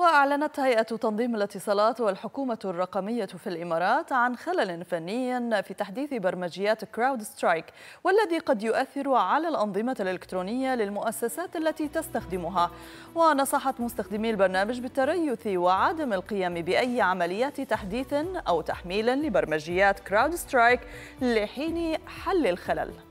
وأعلنت هيئة تنظيم الاتصالات والحكومة الرقمية في الإمارات عن خلل فني في تحديث برمجيات كراود سترايك والذي قد يؤثر على الأنظمة الإلكترونية للمؤسسات التي تستخدمها ونصحت مستخدمي البرنامج بالتريث وعدم القيام بأي عمليات تحديث أو تحميل لبرمجيات كراود سترايك لحين حل الخلل